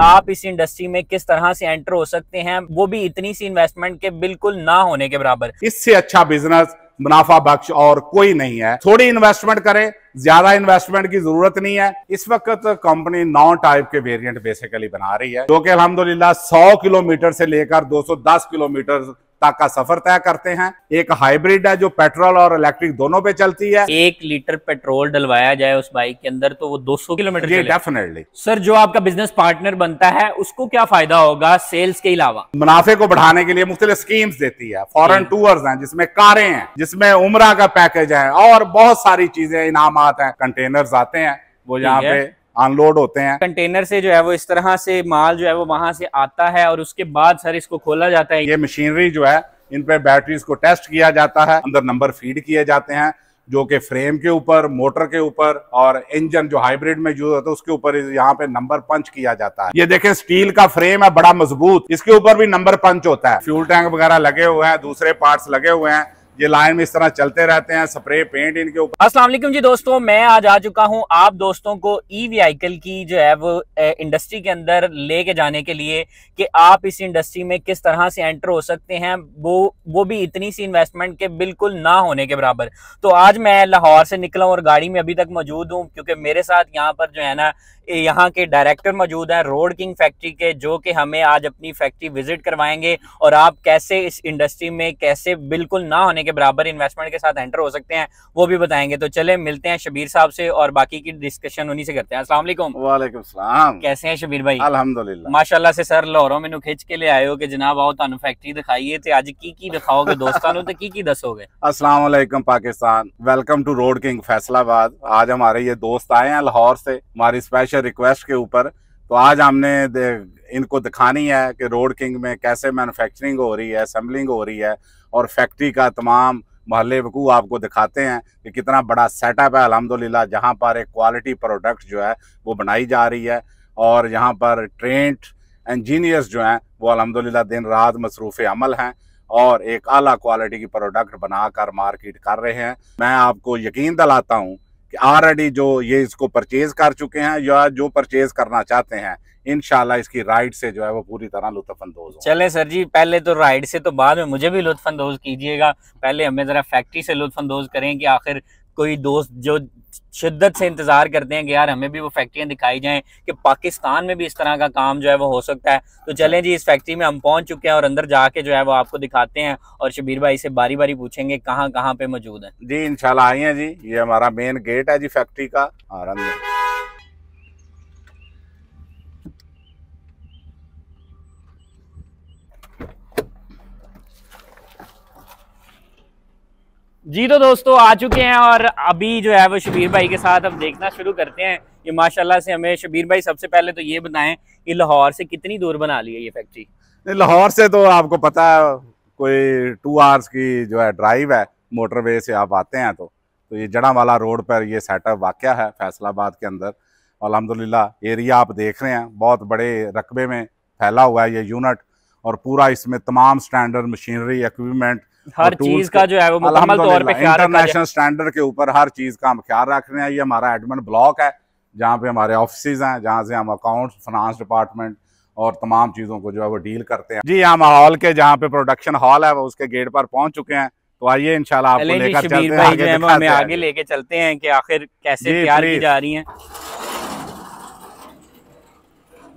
आप इस इंडस्ट्री में किस तरह से एंटर हो सकते हैं वो भी इतनी सी इन्वेस्टमेंट के बिल्कुल ना होने के बराबर इससे अच्छा बिजनेस मुनाफा बख्श और कोई नहीं है थोड़ी इन्वेस्टमेंट करें ज्यादा इन्वेस्टमेंट की जरूरत नहीं है इस वक्त कंपनी तो नौ टाइप के वेरिएंट बेसिकली बना रही है जो कि अलहमदुल्ला 100 किलोमीटर से लेकर 210 किलोमीटर तक का सफर तय करते हैं एक हाइब्रिड है जो पेट्रोल और इलेक्ट्रिक दोनों पे चलती है एक लीटर पेट्रोल डलवाया जाए उस बाइक के अंदर तो वो 200 किलोमीटर डेफिनेटली सर जो आपका बिजनेस पार्टनर बनता है उसको क्या फायदा होगा सेल्स के अलावा मुनाफे को बढ़ाने के लिए मुख्तलि स्कीम्स देती है फॉरन टूर्स है जिसमे कारें हैं जिसमे उमरा का पैकेज है और बहुत सारी चीजें इनाम है कंटेनर्स आते हैं वो यहाँ पे अनलोड होते हैं कंटेनर से जो है वो इस तरह से माल जो है वो वहां से आता है और उसके बाद सर इसको खोला जाता है ये मशीनरी जो है इन पर बैटरीज को टेस्ट किया जाता है अंदर नंबर फीड किए जाते हैं जो कि फ्रेम के ऊपर मोटर के ऊपर और इंजन जो हाइब्रिड में यूज होता है उसके ऊपर यहाँ पे नंबर पंच किया जाता है ये देखें स्टील का फ्रेम है बड़ा मजबूत इसके ऊपर भी नंबर पंच होता है फ्यूल टैंक वगैरह लगे हुए हैं दूसरे पार्ट्स लगे हुए हैं ये लाइन में इस तरह चलते रहते हैं स्प्रे पेंट इनके ऊपर वालेकुम जी दोस्तों मैं आज आ चुका हूँ आप दोस्तों को ई व्हीकल की जो है वो इंडस्ट्री के अंदर लेके जाने के लिए कि आप इस इंडस्ट्री में किस तरह से एंटर हो सकते हैं वो वो भी इतनी सी इन्वेस्टमेंट के बिल्कुल ना होने के बराबर तो आज मैं लाहौर से निकला हूँ और गाड़ी में अभी तक मौजूद हूँ क्योंकि मेरे साथ यहाँ पर जो है ना यहाँ के डायरेक्टर मौजूद हैं रोड किंग फैक्ट्री के जो कि हमें आज अपनी फैक्ट्री विजिट करवाएंगे और आप कैसे इस इंडस्ट्री में कैसे बिल्कुल ना होने के बराबर इन्वेस्टमेंट के साथ एंटर हो सकते हैं वो भी बताएंगे तो चले मिलते हैं शबीर साहब से और बाकी की डिस्कशन उन्हीं से करते हैं असला कैसे हैं शबीर भाई अलहमदुल्ला माशाला से सर लाहौरों मेनू खिंच के लिए आए हो कि जनाब आओ तुम फैक्ट्री दिखाइए तो अज की की दिखाओगे दोस्तों तो की की दसोगे असला Pakistan welcome to road king Faisalabad आज हमारे ये दोस्त आए हैं लाहौर से हमारी स्पेशल रिक्वेस्ट के ऊपर तो आज हमने इनको दिखानी है कि रोड किंग में कैसे मैनुफैक्चरिंग हो रही है असम्बलिंग हो रही है और फैक्ट्री का तमाम महल वकू आपको दिखाते हैं कि कितना बड़ा सेटअप है अलहमदिल्ला जहाँ पर एक क्वालिटी प्रोडक्ट जो है वो बनाई जा रही है और यहाँ पर ट्रेंड इंजीनियर्स जो हैं वो अलहमदिल्ला दिन रात मसरूफ़ अमल हैं और एक अला क्वालिटी की प्रोडक्ट बनाकर मार्केट कर रहे हैं मैं आपको यकीन दिलाता हूँ कि ऑलरेडी जो ये इसको परचेज़ कर चुके हैं या जो परचेज़ करना चाहते हैं इनशाला इसकी राइड से जो है वो पूरी तरह लुत्फानंदोज चले सर जी पहले तो राइड से तो बाद में मुझे भी लुत्फानंदोज कीजिएगा पहले हमें ज़रा फैक्ट्री से लुत्फानंदोज करें कि आखिर कोई दोस्त जो शिद्दत से इंतज़ार करते हैं कि यार हमें भी वो फैक्ट्रियाँ दिखाई जाएं कि पाकिस्तान में भी इस तरह का काम जो है वो हो सकता है तो अच्छा। चलें जी इस फैक्ट्री में हम पहुंच चुके हैं और अंदर जाके जो है वो आपको दिखाते हैं और शबीर भाई से बारी बारी पूछेंगे कहाँ कहाँ पे मौजूद है जी इनशाला आई है जी ये हमारा मेन गेट है जी फैक्ट्री का और अंदर जी तो दोस्तों आ चुके हैं और अभी जो है वो शबीर भाई के साथ हम देखना शुरू करते हैं ये माशाल्लाह से हमें शबीर भाई सबसे पहले तो ये बताएं कि लाहौर से कितनी दूर बना ली है ये फैक्ट्री लाहौर से तो आपको पता है कोई टू आवर्स की जो है ड्राइव है मोटरवे से आप आते हैं तो तो ये जड़ावाला रोड पर ये सेटअप वाक़ है फैसलाबाद के अंदर अलहमदिल्ला एरिया आप देख रहे हैं बहुत बड़े रकबे में फैला हुआ है ये यूनिट और पूरा इसमें तमाम स्टैंडर्ड मशीनरी इक्विपमेंट हर चीज का जो है वो मुकम्मल तौर पे ख्याल इंटरनेशनल स्टैंडर्ड के ऊपर हर चीज का हम ख्याल रख रहे हैं ये हमारा एडमिन ब्लॉक है जहाँ पे हमारे ऑफिस हैं जहाँ से हम अकाउंट फाइनेंस डिपार्टमेंट और तमाम चीज़ों को जो है वो डील करते हैं जी हम हॉल के जहाँ पे प्रोडक्शन हॉल है वो उसके गेट पर पहुँच चुके हैं तो आइए इंशाल्लाह आपको लेकर चलते हैं आगे है, हमें आगे लेके चलते हैं कि आखिर कैसे तैयार की जा रही हैं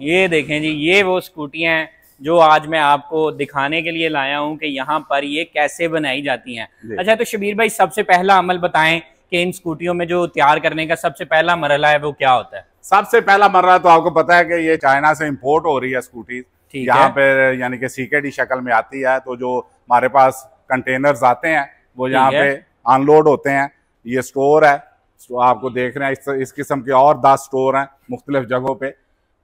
ये देखें जी ये वो स्कूटियां हैं जो आज मैं आपको दिखाने के लिए लाया हूँ कि यहाँ पर ये कैसे बनाई जाती हैं अच्छा तो शबीर भाई सबसे पहला अमल बताएं कि इन स्कूटियों में जो तैयार करने का सबसे पहला मरला है वो क्या होता है सबसे पहला मरला तो आपको पता है कि ये चाइना से इम्पोर्ट हो रही है स्कूटी यहाँ पे यानी कि सीकेट की शक्ल में आती है तो जो हमारे पास कंटेनर आते हैं वो यहाँ पे अनलोड होते हैं ये स्टोर है तो आपको देख रहे हैं इस, इस किस्म के और दस स्टोर हैं मुख्तलिफ जगहों पे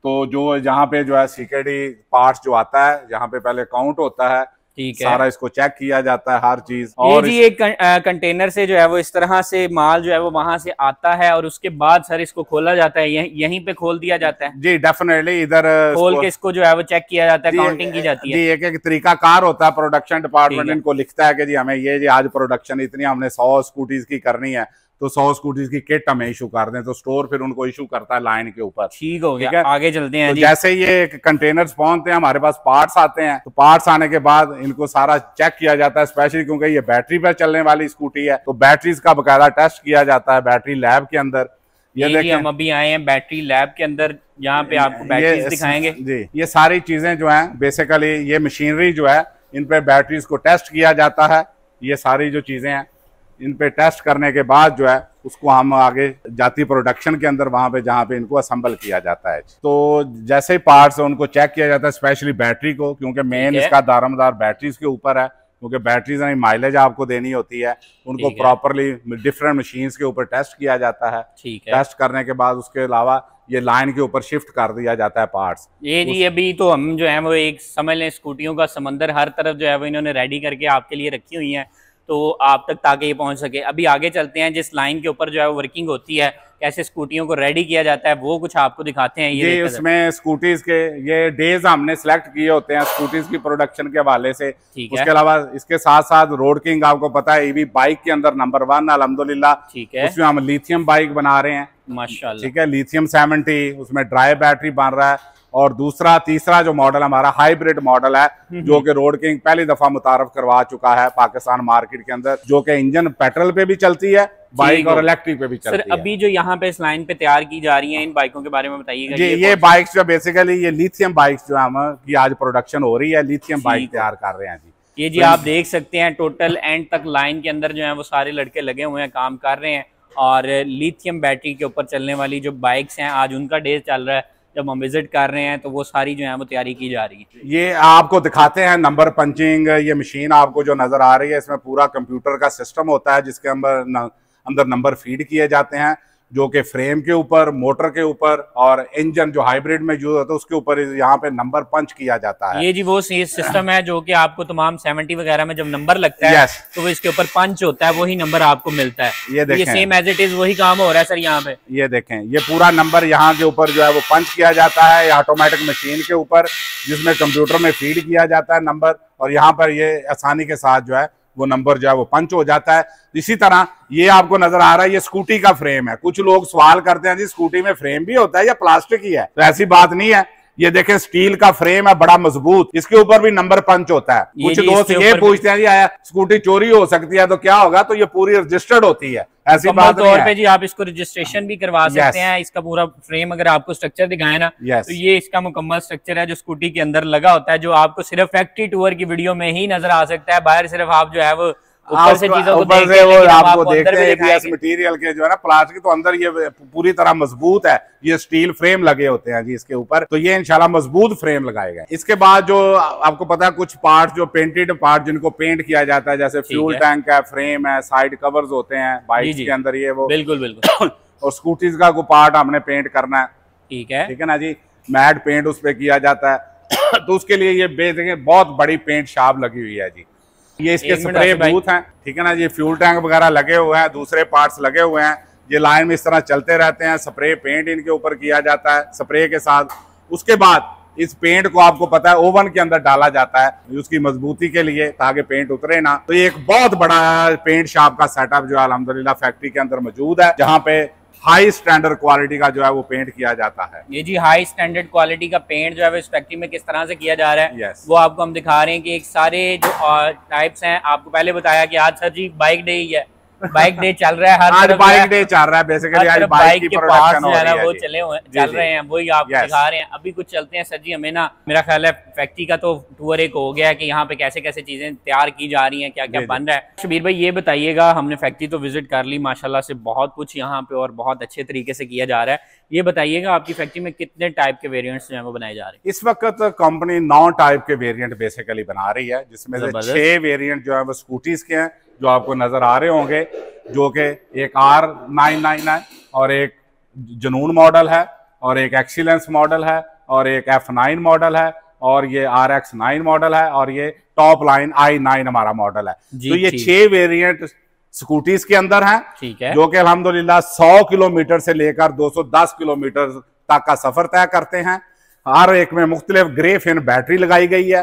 तो जो यहाँ पे जो है सीकेडी पार्ट जो आता है यहाँ पे पहले काउंट होता है ठीक है सारा इसको चेक किया जाता है हर चीज और जी एक कंटेनर से जो है वो इस तरह से माल जो है वो वहां से आता है और उसके बाद सर इसको खोला जाता है यहीं पे खोल दिया जाता है जी डेफिनेटली इधर खोल के इसको जो है वो चेक किया जाता है काउंटिंग की जाती है जी एक एक तरीका कार होता है प्रोडक्शन डिपार्टमेंट इनको लिखता है की जी हमें ये जी आज प्रोडक्शन इतनी हमने सौ स्कूटीज की करनी है तो सौ स्कूटीज की किट हमें इशू कर दें तो स्टोर फिर उनको इशू करता है लाइन के ऊपर ठीक हो गया आगे चलते हैं तो जैसे ये कंटेनर पहुंचते हैं हमारे पास पार्ट्स आते हैं तो पार्ट्स आने के बाद इनको सारा चेक किया जाता है स्पेशली क्योंकि ये बैटरी पर चलने वाली स्कूटी है तो बैटरीज का बकायदा टेस्ट किया जाता है बैटरी लैब के अंदर ये देखिए हम अभी आए हैं बैटरी लैब के अंदर यहाँ पे आपको बैटरीज दिखाएंगे जी ये सारी चीजें जो हैं बेसिकली ये मशीनरी जो है इन पे बैटरीज को टेस्ट किया जाता है ये सारी जो चीजें हैं इन पे टेस्ट करने के बाद जो है उसको हम आगे जाती प्रोडक्शन के अंदर वहाँ पे जहाँ पे इनको असम्बल किया जाता है तो जैसे ही पार्ट्स है उनको चेक किया जाता है स्पेशली बैटरी को क्योंकि मेन इसका दारोमदार बैटरीज के ऊपर है क्योंकि बैटरीज यानी माइलेज आपको देनी होती है उनको प्रॉपरली डिफरेंट मशीन के ऊपर टेस्ट किया जाता है टेस्ट करने के बाद उसके अलावा ये लाइन के ऊपर शिफ्ट कर दिया जाता है पार्ट्स ये जी अभी तो हम जो है वो एक समय लें स्कूटियों का समंदर हर तरफ जो है वो इन्होंने रेडी करके आपके लिए रखी हुई है तो आप तक ताकि ये पहुंच सके अभी आगे चलते हैं जिस लाइन के ऊपर जो है वो वर्किंग होती है कैसे स्कूटियों को रेडी किया जाता है वो कुछ आपको दिखाते हैं ये, ये इसमें स्कूटीज के ये डेज हमने सिलेक्ट किए होते हैं स्कूटीज की प्रोडक्शन के हवाले से उसके अलावा इसके साथ साथ रोड किंग आपको पता है ईवी बाइक के अंदर नंबर वन अलहमदुल्ला ठीक है उसमें हम लिथियम बाइक बना रहे हैं माशा ठीक है लिथियम सेवेंटी उसमें ड्राई बैटरी बन रहा है और दूसरा तीसरा जो मॉडल हमारा हाइब्रिड मॉडल है हम्म, जो हम्म। कि रोड किंग पहली दफा मुतारफ करवा चुका है पाकिस्तान मार्केट के अंदर जो कि इंजन पेट्रोल पे भी चलती है बाइक और इलेक्ट्रिक पे भी चलती सर, है अभी जो यहाँ पे इस लाइन पे तैयार की जा रही है इन बाइकों के बारे में बताइएगा ये, ये बाइक जो बेसिकली ये लिथियम बाइक जो हम की आज प्रोडक्शन हो रही है लिथियम बाइक तैयार कर रहे हैं जी ये जी तो आप देख सकते हैं टोटल एंड तक लाइन के अंदर जो है वो सारे लड़के लगे हुए हैं काम कर रहे हैं और लिथियम बैटरी के ऊपर चलने वाली जो बाइक्स हैं आज उनका डे चल रहा है जब हम विजिट कर रहे हैं तो वो सारी जो है वो तैयारी की जा रही है ये आपको दिखाते हैं नंबर पंचिंग ये मशीन आपको जो नज़र आ रही है इसमें पूरा कंप्यूटर का सिस्टम होता है जिसके अंदर अंदर नंबर फीड किए जाते हैं जो कि फ्रेम के ऊपर मोटर के ऊपर और इंजन जो हाइब्रिड में यूज होता है उसके ऊपर यहाँ पे नंबर पंच किया जाता है ये जी वो ये सिस्टम है जो कि आपको तमाम सेवेंटी वगैरह में जब नंबर लगता है तो वो इसके ऊपर पंच होता है वही नंबर आपको मिलता है ये तो देखें सेम एज इट इज वही काम हो रहा है सर यहाँ पे ये देखें ये पूरा नंबर यहाँ के ऊपर जो है वो पंच किया जाता है ऑटोमेटिक मशीन के ऊपर जिसमें कंप्यूटर में फीड किया जाता है नंबर और यहाँ पर ये आसानी के साथ जो है वो नंबर जो है वो पंच हो जाता है इसी तरह ये आपको नजर आ रहा है ये स्कूटी का फ्रेम है कुछ लोग सवाल करते हैं जी स्कूटी में फ्रेम भी होता है या प्लास्टिक ही है तो ऐसी बात नहीं है ये देखें स्टील का फ्रेम है बड़ा मजबूत इसके ऊपर भी नंबर पंच होता है कुछ दोस्त ये पूछते हैं जी आया स्कूटी चोरी हो सकती है तो क्या होगा तो ये पूरी रजिस्टर्ड होती है ऐसी बात तो पे जी आप इसको रजिस्ट्रेशन भी करवा सकते हैं इसका पूरा फ्रेम अगर आपको स्ट्रक्चर दिखाए ना तो ये इसका मुकम्मल स्ट्रक्चर है जो स्कूटी के अंदर लगा होता है जो आपको सिर्फ फैक्ट्री टूर की वीडियो में ही नजर आ सकता है बाहर सिर्फ आप जो है वो ऊपर से वो आपको देखते हैं मटेरियल के जो है ना प्लास्टिक तो अंदर ये पूरी तरह मजबूत है ये स्टील फ्रेम लगे होते हैं जी इसके ऊपर तो ये इनशाला मजबूत फ्रेम लगाए गए इसके बाद जो आपको पता है कुछ पार्ट जो पेंटेड पार्ट जिनको पेंट किया जाता है जैसे फ्यूल टैंक है फ्रेम है साइड कवर्स होते हैं बाइक के अंदर ये वो बिल्कुल बिल्कुल और स्कूटीज का कोई पार्ट हमने पेंट करना है ठीक है ठीक है ना जी मैट पेंट उस पर किया जाता है तो उसके लिए ये बेच बहुत बड़ी पेंट शाप लगी हुई है जी ये इसके स्प्रे बूथ हैं ठीक है ना ये फ्यूल टैंक वगैरह लगे हुए हैं दूसरे पार्ट्स लगे हुए हैं ये लाइन में इस तरह चलते रहते हैं स्प्रे पेंट इनके ऊपर किया जाता है स्प्रे के साथ उसके बाद इस पेंट को आपको पता है ओवन के अंदर डाला जाता है उसकी मजबूती के लिए ताकि पेंट उतरे ना तो ये एक बहुत बड़ा पेंट शॉप का सेटअप जो है अलहमदुल्ला फैक्ट्री के अंदर मौजूद है जहाँ पे हाई स्टैंडर्ड क्वालिटी का जो है वो पेंट किया जाता है ये जी हाई स्टैंडर्ड क्वालिटी का पेंट जो है वो इस फैक्ट्री में किस तरह से किया जा रहा है yes. वो आपको हम दिखा रहे हैं कि एक सारे जो टाइप्स हैं आपको पहले बताया कि आज सर जी बाइक डे ही है बाइक डे चल रहा है हर बाइक डे चल रहा है बेसिकली आज बाइक की प्रोडक्शन हो रही है वो चले हुए चल रहे हैं वही आप दिखा रहे हैं अभी कुछ चलते हैं सर जी हमें ना मेरा ख्याल है फैक्ट्री का तो टूर एक हो गया है कि यहाँ पे कैसे कैसे चीजें तैयार की जा रही हैं क्या क्या बन रहा है शबीर भाई ये बताइएगा हमने फैक्ट्री तो विजिट कर ली माशाल्लाह से बहुत कुछ यहाँ पे और बहुत अच्छे तरीके से किया जा रहा है ये बताइएगा आपकी फैक्ट्री में कितने टाइप के वेरिएंट्स जो है वो बनाए जा रहे हैं इस वक्त कंपनी नौ टाइप के वेरिएंट बेसिकली बना रही है जिसमें से छह वेरिएंट जो है वो स्कूटीज के हैं जो आपको नज़र आ रहे होंगे जो कि एक आर नाइन नाइन है और एक जनून मॉडल है और एक एक्सीलेंस मॉडल है और एक एफ नाइन मॉडल है और ये आर एक्स नाइन मॉडल है और ये टॉप लाइन आई नाइन हमारा मॉडल है तो ये छह वेरिएंट स्कूटीज के अंदर हैं ठीक है जो कि अलहमदुल्ला 100 किलोमीटर से लेकर 210 किलोमीटर तक का सफर तय करते हैं हर एक में मुख्तलिफ ग्रे फिन बैटरी लगाई गई है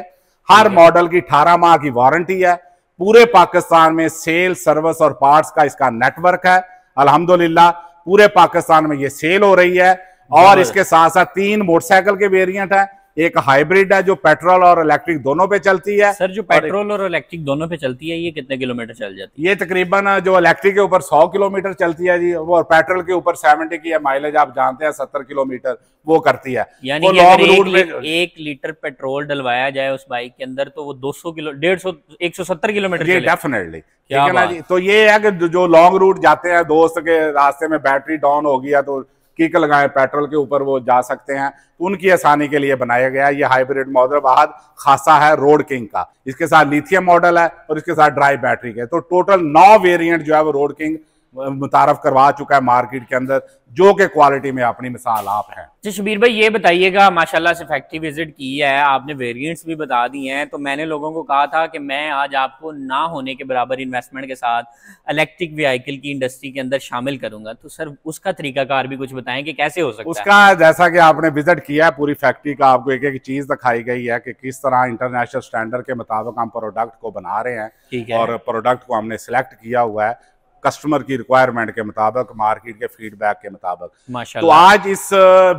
हर मॉडल की अठारह माह की वारंटी है पूरे पाकिस्तान में सेल सर्विस और पार्ट्स का इसका नेटवर्क है अल्हम्दुलिल्लाह पूरे पाकिस्तान में ये सेल हो रही है और इसके साथ साथ तीन मोटरसाइकिल के वेरिएंट हैं एक हाइब्रिड है जो पेट्रोल और इलेक्ट्रिक दोनों पे चलती है सर जो पेट्रोल और इलेक्ट्रिक दोनों पे चलती है ये कितने किलोमीटर चल जाती है ये तकरीबन जो इलेक्ट्रिक के ऊपर सौ किलोमीटर चलती है जी और पेट्रोल के ऊपर सेवेंटी की माइलेज आप जानते हैं सत्तर किलोमीटर वो करती है यानी एक, में... एक लीटर पेट्रोल डलवाया जाए उस बाइक के अंदर तो वो दो सौ किलो डेढ़ सौ एक सौ सत्तर किलोमीटर डेफिनेटली ठीक है ना जी तो ये है कि जो लॉन्ग रूट जाते हैं दोस्त के रास्ते में बैटरी डाउन हो गया तो किक लगाए पेट्रोल के ऊपर वो जा सकते हैं तो उनकी आसानी के लिए बनाया गया ये हाइब्रिड मॉडल बाहर खासा है रोड किंग का इसके साथ लिथियम मॉडल है और इसके साथ ड्राई बैटरी के तो टोटल नौ वेरियंट जो है वो रोड किंग मुतारफ करवा चुका है मार्केट के अंदर जो के क्वालिटी में अपनी मिसाल आप है जी शबीर भाई ये बताइएगा माशाल्लाह से फैक्ट्री विजिट की है आपने वेरिएंट्स भी बता दिए हैं तो मैंने लोगों को कहा था कि मैं आज आपको ना होने के बराबर इन्वेस्टमेंट के साथ इलेक्ट्रिक व्हीकल की इंडस्ट्री के अंदर शामिल करूंगा तो सर उसका तरीकाकार भी कुछ बताएं कि कैसे हो सकता उसका है? जैसा कि आपने विजिट किया है पूरी फैक्ट्री का आपको एक एक चीज दिखाई गई है कि किस तरह इंटरनेशनल स्टैंडर्ड के मुताबिक हम प्रोडक्ट को बना रहे हैं और प्रोडक्ट को हमने सिलेक्ट किया हुआ है कस्टमर की रिक्वायरमेंट के मुताबिक मार्केट के फीडबैक के मुताबिक तो आज इस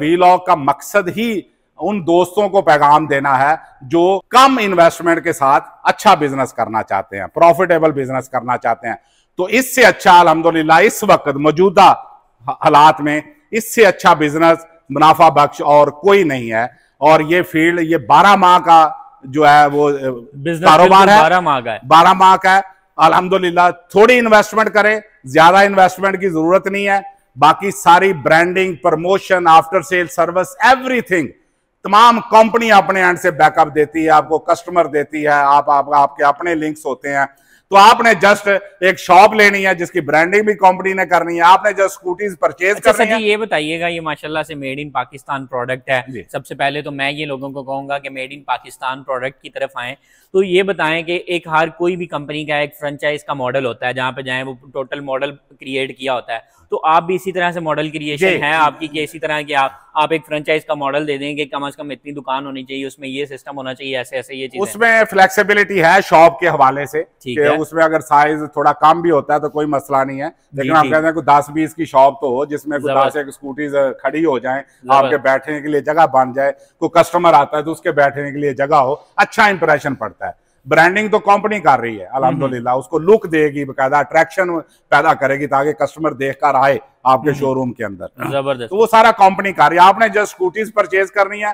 वी uh, का मकसद ही उन दोस्तों को पैगाम देना है जो कम इन्वेस्टमेंट के साथ अच्छा बिजनेस करना चाहते हैं प्रॉफिटेबल बिजनेस करना चाहते हैं तो इससे अच्छा अलहमदुल्ला इस वक्त मौजूदा हालात में इससे अच्छा बिजनेस मुनाफा बख्श और कोई नहीं है और ये फील्ड ये बारह माह का जो है वो uh, कारोबार है बारह माह का है बारह माह का है अलहमदुल्ला थोड़ी इन्वेस्टमेंट करें ज्यादा इन्वेस्टमेंट की जरूरत नहीं है बाकी सारी branding promotion after sale service everything तमाम कंपनी अपने एंड से बैकअप देती है आपको कस्टमर देती है आप, आप आपके अपने लिंक्स होते हैं तो आपने जस्ट एक शॉप लेनी है जिसकी ब्रांडिंग भी कंपनी ने करनी है आपने जस्ट स्कूटीज परचेज अच्छा करनी है ये बताइएगा ये माशाल्लाह से मेड इन पाकिस्तान प्रोडक्ट है सबसे पहले तो मैं ये लोगों को कहूंगा कि मेड इन पाकिस्तान प्रोडक्ट की तरफ आए तो ये बताएं कि एक हर कोई भी कंपनी का एक फ्रेंचाइज का मॉडल होता है जहां पे जाए वो टोटल मॉडल क्रिएट किया होता है तो आप भी इसी तरह से मॉडल क्रिएशन है आपकी कि इसी तरह की आप आप एक फ्रेंचाइज का मॉडल दे देंगे कम अज कम इतनी दुकान होनी चाहिए उसमें ये सिस्टम होना चाहिए ऐसे ऐसे ये चीज़ उसमें फ्लेक्सिबिलिटी है शॉप के हवाले से ठीक है उसमें अगर साइज थोड़ा कम भी होता है तो कोई मसला नहीं है लेकिन आप कहते हैं कोई दस बीस की शॉप तो हो जिसमें स्कूटी दस एक खड़ी हो जाए आपके बैठने के लिए जगह बन जाए कोई कस्टमर आता है तो उसके बैठने के लिए जगह हो अच्छा इंप्रेशन पड़ता है ब्रांडिंग तो कंपनी कर रही है हम्म, हम्म। अलहमदुल्ला उसको लुक देगी बकायदा अट्रैक्शन पैदा करेगी ताकि कस्टमर देख कर आए आपके शोरूम हम्म, के अंदर हाँ। जबरदस्त तो वो सारा कंपनी कर रही है आपने जस्ट स्कूटीज परचेज करनी है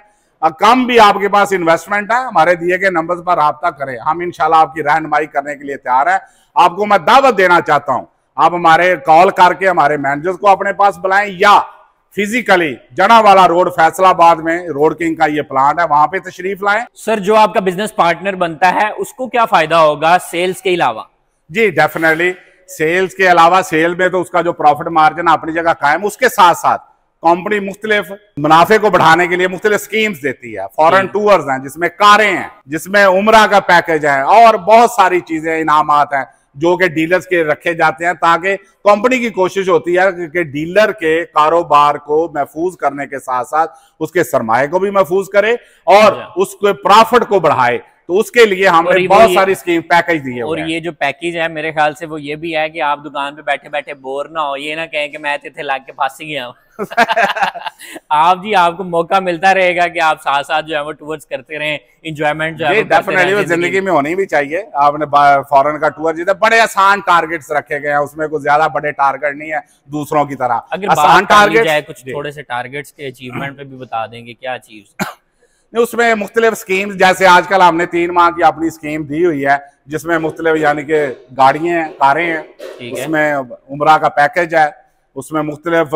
कम भी आपके पास इन्वेस्टमेंट है हमारे दिए गए नंबर्स पर रबता करें हम इनशाला आपकी रहनमाई करने के लिए तैयार है आपको मैं दावत देना चाहता हूँ आप हमारे कॉल करके हमारे मैनेजर को अपने पास बुलाएं या फिजिकली जड़ा वाला रोड फैसलाबाद में रोड किंग का ये प्लांट है वहां पे तशरीफ लाएं सर जो आपका बिजनेस पार्टनर बनता है उसको क्या फायदा होगा सेल्स के अलावा जी डेफिनेटली सेल्स के अलावा सेल में तो उसका जो प्रॉफिट मार्जिन अपनी जगह कायम उसके साथ साथ कंपनी मुख्तलिफ मुनाफे को बढ़ाने के लिए मुख्तलिफ स्कीम्स देती है फॉरेन टूर्स हैं जिसमें कारें हैं जिसमें उमरा का पैकेज है और बहुत सारी चीजें इनामत हैं जो कि डीलर्स के रखे जाते हैं ताकि कंपनी की कोशिश होती है कि डीलर के कारोबार को महफूज करने के साथ साथ उसके सरमाए को भी महफूज करे और उसके प्रॉफिट को बढ़ाए तो उसके लिए हमने बहुत सारी स्कीम पैकेज है और ये जो पैकेज है मेरे ख्याल से वो ये भी है कि आप दुकान पे बैठे बैठे बोर ना हो ये ना कहें कि मैं इतने लाग के फांसी गया आप जी आपको मौका मिलता रहेगा कि आप साथ साथ जो है वो टूर्स करते रहे इंजॉयमेंट जो है डेफिनेटली जिंदगी में होनी भी चाहिए आपने फॉरन का टूर जीता बड़े आसान टारगेट्स रखे गए हैं उसमें कुछ ज्यादा बड़े टारगेट नहीं है दूसरों की तरह अगर आसान टारगेट कुछ थोड़े से टारगेट्स के अचीवमेंट पे भी बता देंगे क्या अचीव उसमें मुख्तलिफ स्कीम जैसे आजकल हमने तीन माह की अपनी स्कीम दी हुई है जिसमें मुख्तलिफ यानी कि गाड़ियाँ हैं कारें हैं उसमें उमरा का पैकेज है उसमें मुख्तलिफ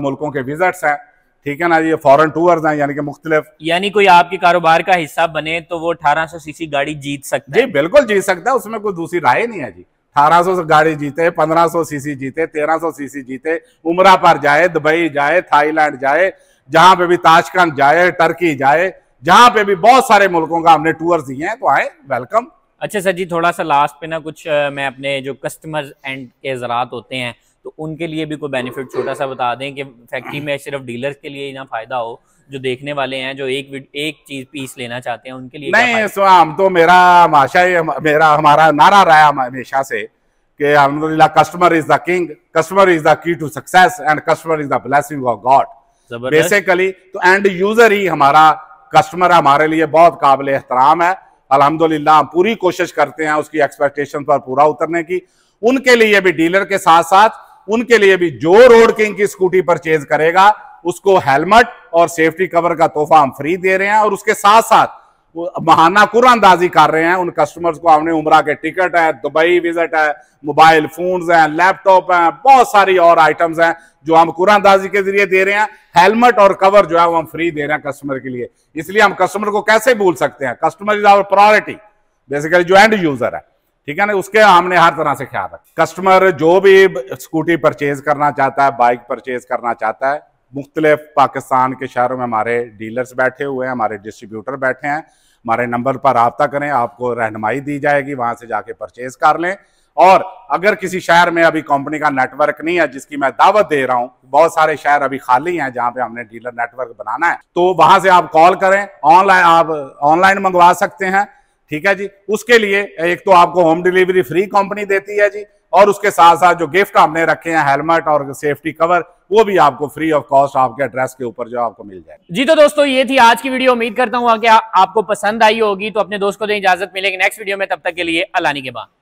मुल्कों के विजिट्स हैं ठीक है ना ये फॉरेन टूर्स हैं यानी कि मुख्तलिफ यानी कोई आपके कारोबार का हिस्सा बने तो वो अठारह सौ सीसी गाड़ी जीत सकते जी, बिल्कुल जीत सकता है उसमें कोई दूसरी राय नहीं है जी अठारह सौ गाड़ी जीते पंद्रह सौ सीसी जीते तेरह सौ सीसी जीते उमरा पर जाए दुबई जाए थाईलैंड जाए जहां पे भी ताशकंद जाए टर्की जाए जहां पे भी बहुत सारे मुल्कों का हमने टूर दिए हैं तो आए वेलकम अच्छा सर जी थोड़ा सा लास्ट पे ना कुछ मैं अपने जो कस्टमर्स एंड के ज़रात होते हैं तो उनके लिए भी कोई बेनिफिट छोटा सा बता दें कि फैक्ट्री में सिर्फ डीलर के लिए ही ना फायदा हो जो देखने वाले हैं जो एक एक चीज पीस लेना चाहते हैं उनके लिए नहीं हम तो मेरा माशा मेरा हमारा नारा रहा हमेशा से कि अलहमदिल्ला customer is the king customer is the key to success and customer is the blessing of God basically तो एंड यूजर ही हमारा कस्टमर है हमारे लिए बहुत काबिल एहतराम है अलहमदिल्ला हम पूरी कोशिश करते हैं उसकी एक्सपेक्टेशन पर पूरा उतरने की उनके लिए भी डीलर के साथ साथ उनके लिए भी जो रोड किंग की स्कूटी परचेज करेगा उसको हेलमेट और सेफ्टी कवर का तोहफा हम फ्री दे रहे हैं और उसके साथ साथ महाना कुरानंदाजी कर रहे हैं उन कस्टमर्स को आपने उम्र के टिकट है दुबई विजिट है मोबाइल फोन हैं लैपटॉप हैं बहुत सारी और आइटम्स हैं जो हम कुरानंदाजी के जरिए दे रहे हैं हेलमेट और कवर जो है वो हम फ्री दे रहे हैं कस्टमर के लिए इसलिए हम कस्टमर को कैसे भूल सकते हैं customer is our priority basically जो एंड यूजर है ठीक है ना उसके हमने हर तरह से ख्याल रखा कस्टमर जो भी स्कूटी परचेज करना चाहता है बाइक परचेज करना चाहता है मुख्तलिफ पाकिस्तान के शहरों में हमारे डीलर्स बैठे हुए हैं हमारे डिस्ट्रीब्यूटर बैठे हैं हमारे नंबर पर रबता करें आपको रहनमाई दी जाएगी वहां से जाके परचेज कर लें और अगर किसी शहर में अभी कंपनी का नेटवर्क नहीं है जिसकी मैं दावत दे रहा हूँ बहुत सारे शहर अभी खाली हैं जहाँ पे हमने डीलर नेटवर्क बनाना है तो वहां से आप कॉल करें ऑनलाइन आप ऑनलाइन मंगवा सकते हैं ठीक है जी उसके लिए एक तो आपको होम डिलीवरी फ्री कंपनी देती है जी और उसके साथ साथ जो गिफ्ट हमने रखे हैं हेलमेट और सेफ्टी कवर वो भी आपको फ्री ऑफ कॉस्ट आपके एड्रेस के ऊपर जो आपको मिल जाएगा जी तो दोस्तों ये थी आज की वीडियो उम्मीद करता हूँ आपको पसंद आई होगी तो अपने दोस्त को दें इजाजत मिलेगी नेक्स्ट वीडियो में तब तक के लिए अलानी के बाद